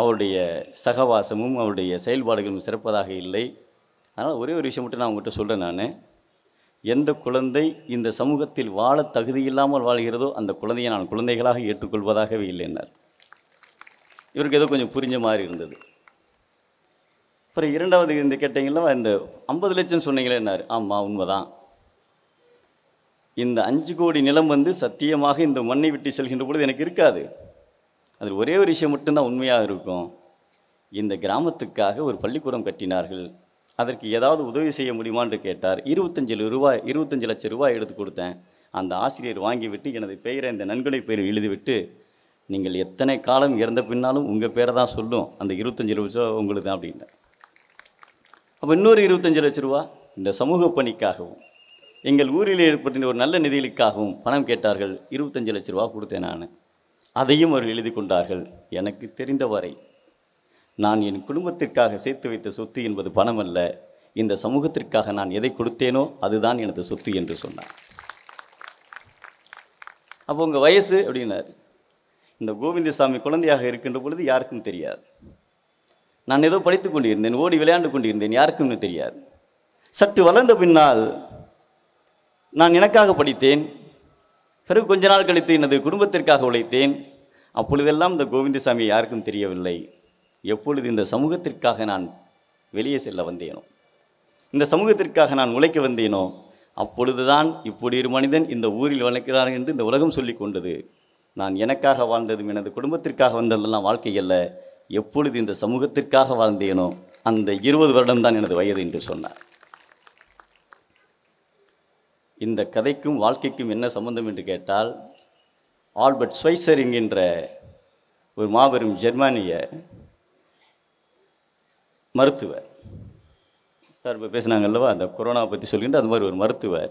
அவருடைய சகவாசமும் அவருடைய செயல்பாடுகளும் சிறப்பதாக இல்லை அதனால் ஒரே ஒரு விஷயம் மட்டும் நான் உங்கள்கிட்ட சொல்கிறேன் நான் எந்த குழந்தை இந்த சமூகத்தில் வாழ தகுதி இல்லாமல் வாழ்கிறதோ அந்த குழந்தையை நான் குழந்தைகளாக ஏற்றுக்கொள்வதாகவே என்னார் இவருக்கு ஏதோ கொஞ்சம் புரிஞ்ச மாதிரி இருந்தது அப்புறம் இரண்டாவது இந்த கேட்டிங்களா இந்த ஐம்பது லட்சம் சொன்னீங்களேன்னாரு ஆமாம் உண்மைதான் இந்த அஞ்சு கோடி நிலம் வந்து சத்தியமாக இந்த மண்ணை விட்டு செல்கின்ற பொழுது எனக்கு இருக்காது அதில் ஒரே ஒரு விஷயம் மட்டும்தான் உண்மையாக இருக்கும் இந்த கிராமத்துக்காக ஒரு பள்ளிக்கூடம் கட்டினார்கள் அதற்கு ஏதாவது உதவி செய்ய முடியுமான்னு கேட்டார் இருபத்தஞ்சு ரூபாய் இருபத்தஞ்சு லட்சம் ரூபாய் எடுத்து கொடுத்தேன் அந்த ஆசிரியர் வாங்கிவிட்டு எனது பெயரை இந்த நன்கொடை பெயர் எழுதிவிட்டு நீங்கள் எத்தனை காலம் இறந்த பின்னாலும் உங்கள் பேரை தான் சொல்லும் அந்த இருபத்தஞ்சி லட்சம் உங்களுக்கு தான் அப்படின்ட்டேன் அப்போ இன்னொரு இருபத்தஞ்சி லட்ச ரூபா இந்த சமூக பணிக்காகவும் எங்கள் ஊரில் ஏற்பட்ட ஒரு நல்ல நிதிகளுக்காகவும் பணம் கேட்டார்கள் இருபத்தஞ்சு லட்ச ரூபா கொடுத்தேன் நான் அதையும் அவர்கள் எழுதி கொண்டார்கள் எனக்கு தெரிந்தவரை நான் என் குடும்பத்திற்காக சேர்த்து வைத்த சொத்து என்பது பணம் அல்ல இந்த சமூகத்திற்காக நான் எதை கொடுத்தேனோ அதுதான் எனது சொத்து என்று சொன்னார் அப்போ உங்கள் வயசு அப்படின்னார் இந்த கோவிந்தசாமி குழந்தையாக இருக்கின்ற பொழுது யாருக்கும் தெரியாது நான் ஏதோ படித்து கொண்டிருந்தேன் ஓடி விளையாண்டு கொண்டிருந்தேன் யாருக்கும் தெரியாது சற்று வளர்ந்த பின்னால் நான் எனக்காக படித்தேன் பிறகு கொஞ்ச நாள் கழித்து எனது குடும்பத்திற்காக உழைத்தேன் அப்பொழுதெல்லாம் இந்த கோவிந்தசாமி யாருக்கும் தெரியவில்லை எப்பொழுது இந்த சமூகத்திற்காக நான் வெளியே செல்ல வந்தேனோ இந்த சமூகத்திற்காக நான் உழைக்க வந்தேனோ அப்பொழுதுதான் இப்படி ஒரு மனிதன் இந்த ஊரில் வளர்க்கிறார் என்று இந்த உலகம் சொல்லி கொண்டது நான் எனக்காக வாழ்ந்ததும் எனது குடும்பத்திற்காக வந்ததெல்லாம் வாழ்க்கை அல்ல எப்பொழுது இந்த சமூகத்திற்காக வாழ்ந்தேனோ அந்த இருபது வருடம்தான் எனது வயது என்று சொன்னார் இந்த கதைக்கும் வாழ்க்கைக்கும் என்ன சம்பந்தம் என்று கேட்டால் ஆல்பர்ட் ஸ்வைசர் என்கின்ற ஒரு மாபெரும் ஜெர்மானிய மருத்துவர் சார் இப்போ அல்லவா அந்த கொரோனா பற்றி சொல்கின்ற அது மாதிரி ஒரு மருத்துவர்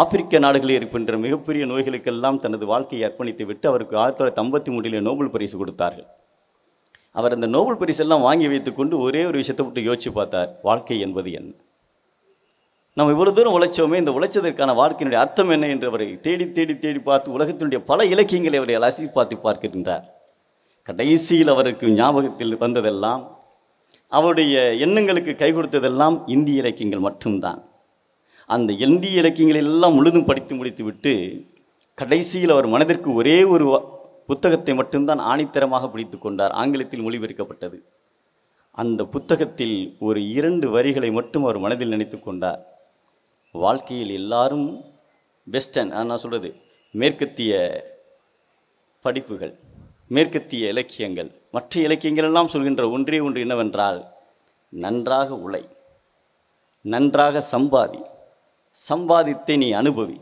ஆப்பிரிக்க நாடுகளில் இருக்கின்ற மிகப்பெரிய நோய்களுக்கெல்லாம் தனது வாழ்க்கையை அர்ப்பணித்து விட்டு அவருக்கு ஆயிரத்தி தொள்ளாயிரத்தி ஐம்பத்தி மூணில் நோபல் பரிசு கொடுத்தார்கள் அவர் அந்த நோபல் பரிசெல்லாம் வாங்கி வைத்துக்கொண்டு ஒரே ஒரு விஷயத்தை விட்டு யோசித்து பார்த்தார் வாழ்க்கை என்பது என்ன நம்ம இவ்வளோ தூரம் உழைச்சோமே இந்த உழைச்சதற்கான வாழ்க்கையினுடைய அர்த்தம் என்ன என்று அவரை தேடி தேடி தேடி பார்த்து உலகத்தினுடைய பல இலக்கியங்களை அவரை அலசி பார்த்து பார்க்கின்றார் கடைசியில் அவருக்கு ஞாபகத்தில் வந்ததெல்லாம் அவருடைய எண்ணங்களுக்கு கை கொடுத்ததெல்லாம் இந்திய இலக்கியங்கள் மட்டும்தான் அந்த இந்திய இலக்கியங்களை எல்லாம் முழுதும் படித்து முடித்து விட்டு கடைசியில் அவர் மனதிற்கு ஒரே ஒரு புத்தகத்தை மட்டும்தான் ஆணித்தரமாக பிடித்து கொண்டார் ஆங்கிலத்தில் மொழிபெயர்க்கப்பட்டது அந்த புத்தகத்தில் ஒரு இரண்டு வரிகளை மட்டும் அவர் மனதில் நினைத்து கொண்டார் வாழ்க்கையில் எல்லாரும் வெஸ்டர்ன் நான் சொல்கிறது மேற்கத்திய படிப்புகள் மேற்கத்திய இலக்கியங்கள் மற்ற இலக்கியங்கள் எல்லாம் சொல்கின்ற ஒன்றே ஒன்று என்னவென்றால் நன்றாக உழை நன்றாக சம்பாதி சம்பாதித்தை நீ அனுபவி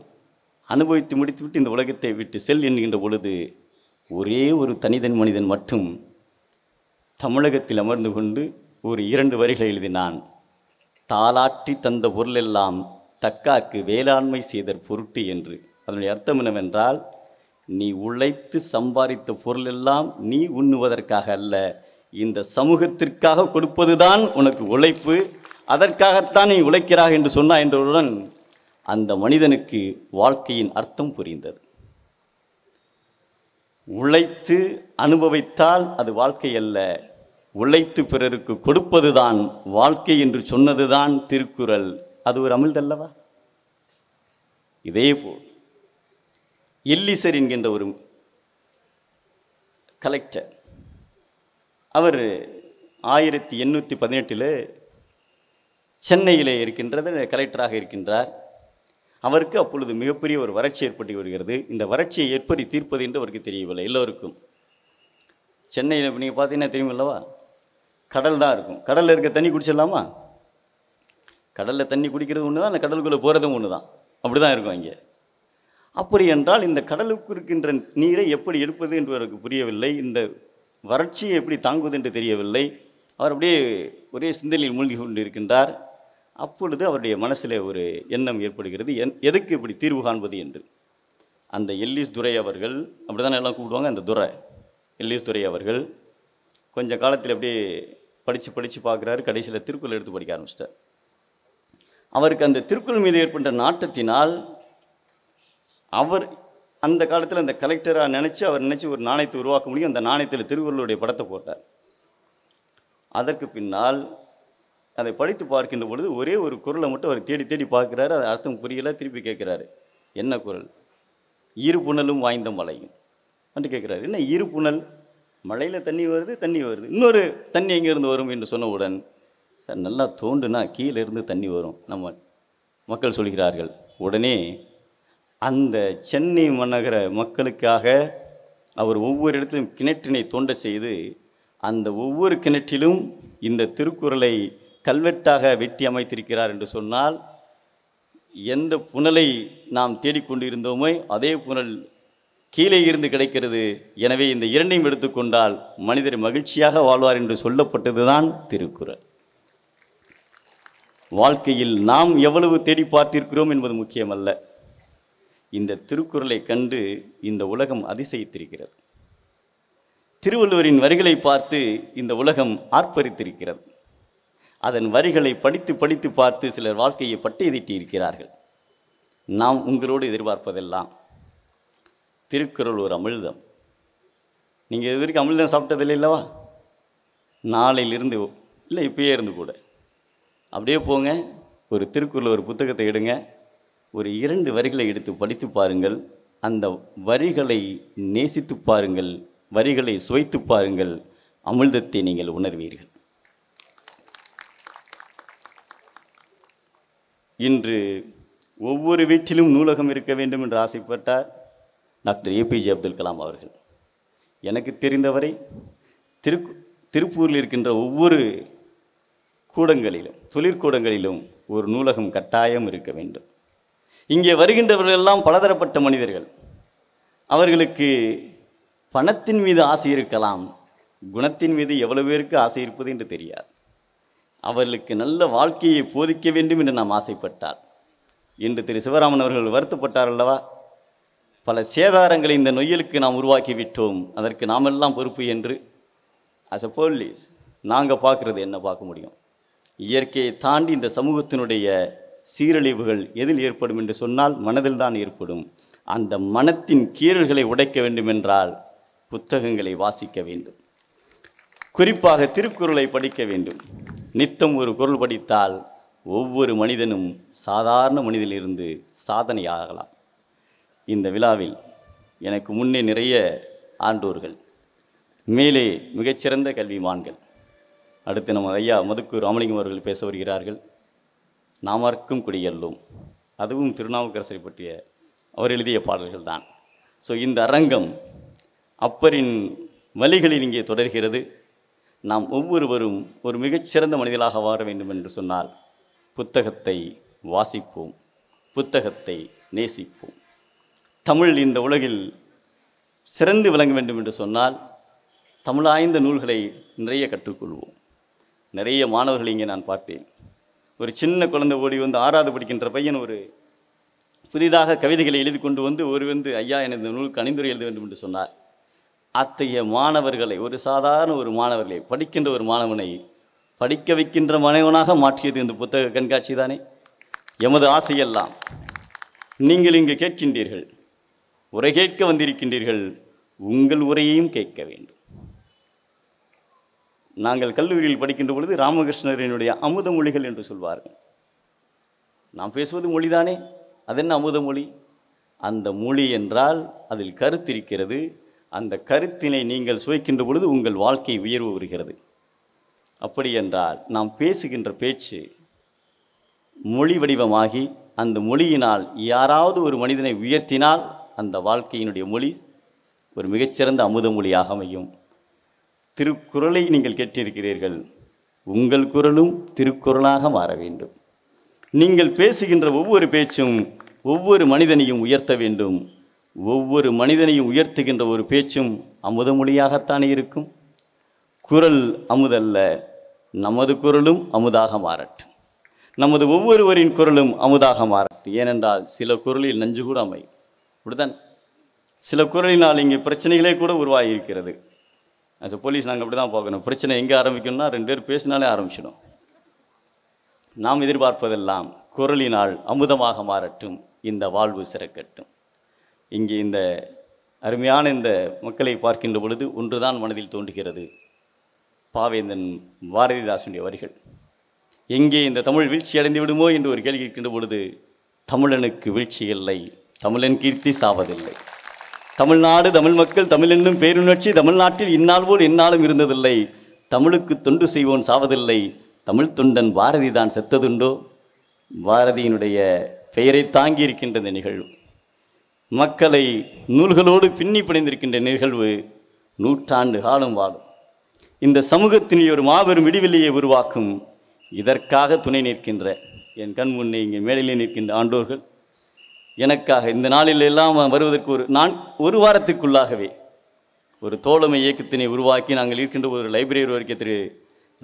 அனுபவித்து முடித்துவிட்டு இந்த உலகத்தை விட்டு செல் என்கின்ற பொழுது ஒரே ஒரு தனிதன் மனிதன் மட்டும் தமிழகத்தில் அமர்ந்து கொண்டு ஒரு இரண்டு வரிகளை எழுதினான் தாளாற்றி தந்த பொருளெல்லாம் தக்காக்கு வேளாண்மை செய்தற் பொருட்டு என்று அதனுடைய அர்த்தம் என்னவென்றால் நீ உழைத்து சம்பாதித்த பொருளெல்லாம் நீ உண்ணுவதற்காக அல்ல இந்த சமூகத்திற்காக கொடுப்பதுதான் உனக்கு உழைப்பு அதற்காகத்தான் நீ உழைக்கிறாய் என்று சொன்னா என்றவுடன் அந்த மனிதனுக்கு வாழ்க்கையின் அர்த்தம் புரிந்தது உழைத்து அனுபவித்தால் அது வாழ்க்கை அல்ல உழைத்து பிறருக்கு கொடுப்பதுதான் வாழ்க்கை என்று சொன்னதுதான் திருக்குறள் அது ஒரு அமிழ்தல்லவா இதே போல் எல்லிசர் என்கின்ற ஒரு கலெக்டர் அவர் ஆயிரத்தி எண்ணூற்றி பதினெட்டில் சென்னையிலே இருக்கின்றது கலெக்டராக இருக்கின்றார் அவருக்கு அப்பொழுது மிகப்பெரிய ஒரு வறட்சி ஏற்பட்டு வருகிறது இந்த வறட்சியை எப்படி தீர்ப்பது என்று அவருக்கு தெரியவில்லை எல்லோருக்கும் சென்னையில் நீங்கள் பார்த்தீங்கன்னா தெரியுமில்லவா கடல் தான் இருக்கும் கடலில் இருக்க தண்ணி குடிச்சிடலாமா கடலில் தண்ணி குடிக்கிறது ஒன்று தான் அந்த கடலுக்குள்ளே போகிறதும் ஒன்று தான் அப்படி தான் இருக்கும் இங்கே அப்படி என்றால் இந்த கடலுக்கு இருக்கின்ற நீரை எப்படி எடுப்பது என்று அவருக்கு புரியவில்லை இந்த வறட்சியை எப்படி தாங்குவது என்று தெரியவில்லை அவர் அப்படியே ஒரே சிந்தனையில் மூழ்கி கொண்டு இருக்கின்றார் அப்பொழுது அவருடைய மனசில் ஒரு எண்ணம் ஏற்படுகிறது என் எதுக்கு இப்படி தீர்வு காண்பது என்று அந்த எல்லிஸ் துரை அவர்கள் அப்படி தானே எல்லாம் கூப்பிடுவாங்க அந்த துரை எல்லிஸ் துரை அவர்கள் கொஞ்சம் காலத்தில் அப்படியே படித்து படித்து பார்க்குறாரு கடைசியில் திருக்குறள் எடுத்து படிக்க ஆரம்பிச்சிட்டார் அவருக்கு அந்த திருக்குறள் மீது ஏற்பட்ட நாட்டத்தினால் அவர் அந்த காலத்தில் அந்த கலெக்டராக நினச்சி அவர் நினச்சி ஒரு நாணயத்தை உருவாக்க முடியும் அந்த நாணயத்தில் திருக்குறளுடைய படத்தை போட்டார் அதற்கு பின்னால் அதை படித்து பார்க்கின்ற பொழுது ஒரே ஒரு குரலை மட்டும் அவர் தேடி தேடி பார்க்குறாரு அதை அர்த்தம் புரியலை திருப்பி கேட்குறாரு என்ன குரல் இரு புணலும் வாய்ந்த மலையும் என்று கேட்குறாரு என்ன இரு புனல் மழையில் தண்ணி வருது தண்ணி வருது இன்னொரு தண்ணி எங்கேருந்து வரும் என்று சொன்னவுடன் சார் நல்லா தோண்டுனா கீழேருந்து தண்ணி வரும் நம்ம மக்கள் சொல்கிறார்கள் உடனே அந்த சென்னை மாநகர மக்களுக்காக அவர் ஒவ்வொரு இடத்திலும் கிணற்றினை தோண்ட செய்து அந்த ஒவ்வொரு கிணற்றிலும் இந்த திருக்குறளை கல்வெட்டாக வெட்டி அமைத்திருக்கிறார் என்று சொன்னால் எந்த புனலை நாம் தேடிக்கொண்டிருந்தோமோ அதே புனல் கீழே இருந்து கிடைக்கிறது எனவே இந்த இரண்டையும் எடுத்துக்கொண்டால் மனிதர் மகிழ்ச்சியாக வாழ்வார் என்று சொல்லப்பட்டதுதான் திருக்குறள் வாழ்க்கையில் நாம் எவ்வளவு தேடி பார்த்திருக்கிறோம் என்பது முக்கியமல்ல இந்த திருக்குறளை கண்டு இந்த உலகம் அதிசயித்திருக்கிறது திருவள்ளுவரின் வரிகளை பார்த்து இந்த உலகம் ஆர்ப்பரித்திருக்கிறது அதன் வரிகளை படித்து படித்து பார்த்து சிலர் வாழ்க்கையை பட்டியலிட்டு நாம் உங்களோடு எதிர்பார்ப்பதெல்லாம் திருக்குறள் ஒரு அமிழ்தம் நீங்கள் இது வரைக்கும் அமிழ்தம் சாப்பிட்டதில்லை இல்லவா நாளையிலிருந்து இல்லை இப்பயே இருந்து கூட அப்படியே போங்க ஒரு திருக்குறள் ஒரு புத்தகத்தை எடுங்க ஒரு இரண்டு வரிகளை எடுத்து படித்து பாருங்கள் அந்த வரிகளை நேசித்து பாருங்கள் வரிகளை சுவைத்து பாருங்கள் அமிழ்தத்தை நீங்கள் உணர்வீர்கள் இன்று ஒவ்வொரு வீட்டிலும் நூலகம் இருக்க வேண்டும் என்று ஆசைப்பட்டார் டாக்டர் ஏபிஜே அப்துல் கலாம் அவர்கள் எனக்கு தெரிந்தவரை திரு திருப்பூரில் இருக்கின்ற ஒவ்வொரு கூடங்களிலும் தொழிற்கூடங்களிலும் ஒரு நூலகம் கட்டாயம் இருக்க வேண்டும் இங்கே வருகின்றவர்கள் எல்லாம் பலதரப்பட்ட மனிதர்கள் அவர்களுக்கு பணத்தின் மீது ஆசை இருக்கலாம் குணத்தின் மீது எவ்வளவு பேருக்கு ஆசை இருப்பது என்று தெரியாது அவர்களுக்கு நல்ல வாழ்க்கையை போதிக்க வேண்டும் என்று நாம் ஆசைப்பட்டார் என்று திரு சிவராமன் அவர்கள் வருத்தப்பட்டார் அல்லவா பல சேதாரங்களை இந்த நொய்யலுக்கு நாம் உருவாக்கி விட்டோம் அதற்கு நாமெல்லாம் பொறுப்பு என்று அஸ் அ போலீஸ் நாங்கள் பார்க்குறது என்ன பார்க்க முடியும் இயற்கையை தாண்டி இந்த சமூகத்தினுடைய சீரழிவுகள் எதில் ஏற்படும் என்று சொன்னால் மனதில் தான் ஏற்படும் அந்த மனத்தின் கீறல்களை உடைக்க வேண்டுமென்றால் புத்தகங்களை வாசிக்க வேண்டும் குறிப்பாக திருக்குறளை படிக்க வேண்டும் நித்தம் ஒரு குரல் படித்தால் ஒவ்வொரு மனிதனும் சாதாரண மனிதனிலிருந்து சாதனையாகலாம் இந்த விழாவில் எனக்கு முன்னே நிறைய ஆண்டோர்கள் மேலே மிகச்சிறந்த கல்விமான்கள் அடுத்து நம்ம ஐயா மதுக்கு ராமலிங்கம் அவர்கள் பேச வருகிறார்கள் நாமார்க்கும் குடியல்லும் அதுவும் திருநாவுக்கரசரை பற்றிய அவர் எழுதிய பாடல்கள் தான் ஸோ இந்த அரங்கம் அப்பரின் வழிகளில் இங்கே தொடர்கிறது நாம் ஒவ்வொருவரும் ஒரு மிகச்சிறந்த மனிதனாக வாழ வேண்டும் என்று சொன்னால் புத்தகத்தை வாசிப்போம் புத்தகத்தை நேசிப்போம் தமிழ் இந்த உலகில் சிறந்து விளங்க வேண்டும் என்று சொன்னால் தமிழாய்ந்த நூல்களை நிறைய கற்றுக்கொள்வோம் நிறைய மாணவர்கள் இங்கே நான் பார்த்தேன் ஒரு சின்ன குழந்தை ஓடி வந்து ஆறாவது படிக்கின்ற பையன் ஒரு புதிதாக கவிதைகளை எழுதி கொண்டு வந்து ஒரு வந்து ஐயா எனது நூல் கணிந்துரை எழுத வேண்டும் என்று சொன்னார் அத்தகைய மாணவர்களை ஒரு சாதாரண ஒரு மாணவர்களை படிக்கின்ற ஒரு மாணவனை படிக்க வைக்கின்ற மனைவனாக மாற்றியது இந்த புத்தக கண்காட்சி தானே எமது ஆசையெல்லாம் நீங்கள் இங்கு கேட்கின்றீர்கள் உரை கேட்க வந்திருக்கின்றீர்கள் உங்கள் உரையையும் கேட்க வேண்டும் நாங்கள் கல்லூரியில் படிக்கின்ற பொழுது ராமகிருஷ்ணரினுடைய அமுத மொழிகள் என்று சொல்வார்கள் நாம் பேசுவது மொழிதானே என்ன அமுத மொழி அந்த மொழி என்றால் அதில் கருத்திருக்கிறது அந்த கருத்தினை நீங்கள் சுவைக்கின்ற பொழுது உங்கள் வாழ்க்கை உயர்வு வருகிறது அப்படி என்றால் நாம் பேசுகின்ற பேச்சு மொழி வடிவமாகி அந்த மொழியினால் யாராவது ஒரு மனிதனை உயர்த்தினால் அந்த வாழ்க்கையினுடைய மொழி ஒரு மிகச்சிறந்த அமுத மொழியாக அமையும் திருக்குறளை நீங்கள் கேட்டிருக்கிறீர்கள் உங்கள் குரலும் திருக்குறளாக மாற வேண்டும் நீங்கள் பேசுகின்ற ஒவ்வொரு பேச்சும் ஒவ்வொரு மனிதனையும் உயர்த்த வேண்டும் ஒவ்வொரு மனிதனையும் உயர்த்துகின்ற ஒரு பேச்சும் அமுத மொழியாகத்தானே இருக்கும் குரல் அமுதல்ல நமது குரலும் அமுதாக மாறட்டும் நமது ஒவ்வொருவரின் குரலும் அமுதாக மாறட்டும் ஏனென்றால் சில குரலில் நஞ்சு கூட அமையும் அப்படித்தான் சில குரலினால் இங்கே பிரச்சனைகளே கூட உருவாகியிருக்கிறது ஆஸ் போலீஸ் நாங்கள் அப்படி தான் பார்க்கணும் பிரச்சனை எங்கே ஆரம்பிக்கணும்னா ரெண்டு பேர் பேசினாலே ஆரம்பிச்சிடும் நாம் எதிர்பார்ப்பதெல்லாம் குரலினால் அமுதமாக மாறட்டும் இந்த வாழ்வு சிறக்கட்டும் இங்கே இந்த அருமையான இந்த மக்களை பார்க்கின்ற பொழுது ஒன்றுதான் மனதில் தோன்றுகிறது பாவேந்தன் பாரதிதாசனுடைய வரிகள் எங்கே இந்த தமிழ் வீழ்ச்சி அடைந்து விடுமோ என்று ஒரு கேள்வி இருக்கின்ற பொழுது தமிழனுக்கு வீழ்ச்சி இல்லை தமிழன் கீர்த்தி சாவதில்லை தமிழ்நாடு தமிழ் மக்கள் தமிழ் என்னும் பேருணர்ச்சி தமிழ்நாட்டில் இன்னால் போல் இன்னாலும் இருந்ததில்லை தமிழுக்கு தொண்டு செய்வோன் சாவதில்லை தமிழ் தொண்டன் பாரதி தான் செத்ததுண்டோ பாரதியினுடைய பெயரை தாங்கி இருக்கின்ற இந்த நிகழ்வு மக்களை நூல்களோடு பின்னி பிணைந்திருக்கின்ற நிகழ்வு நூற்றாண்டு காலம் வாழும் இந்த சமூகத்தினை ஒரு மாபெரும் விடிவெளியை உருவாக்கும் இதற்காக துணை நிற்கின்ற என் கண் முன்னே இங்கே மேடையில் நிற்கின்ற ஆண்டோர்கள் எனக்காக இந்த நாளில் எல்லாம் வருவதற்கு ஒரு நான் ஒரு வாரத்துக்குள்ளாகவே ஒரு தோழமை இயக்கத்தினை உருவாக்கி நாங்கள் இருக்கின்ற ஒரு லைப்ரரி வரைக்கும் திரு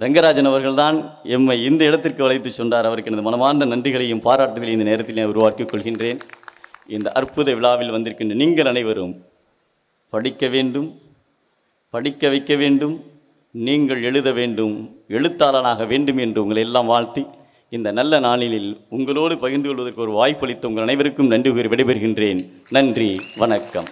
ரங்கராஜன் அவர்கள்தான் எம்மை இந்த இடத்திற்கு வளைத்து சொன்னார் அவருக்கு எனது மனமார்ந்த நன்றிகளையும் பாராட்டுதலையும் இந்த நேரத்தில் நான் உருவாக்கிக் கொள்கின்றேன் இந்த அற்புத விழாவில் வந்திருக்கின்ற நீங்கள் அனைவரும் படிக்க வேண்டும் படிக்க வைக்க வேண்டும் நீங்கள் எழுத வேண்டும் எழுத்தாளனாக வேண்டும் என்று உங்களை எல்லாம் வாழ்த்தி இந்த நல்ல நாளில் உங்களோடு பகிர்ந்து கொள்வதற்கு ஒரு வாய்ப்பளித்து உங்கள் அனைவருக்கும் நன்றி விடைபெறுகின்றேன் நன்றி வணக்கம்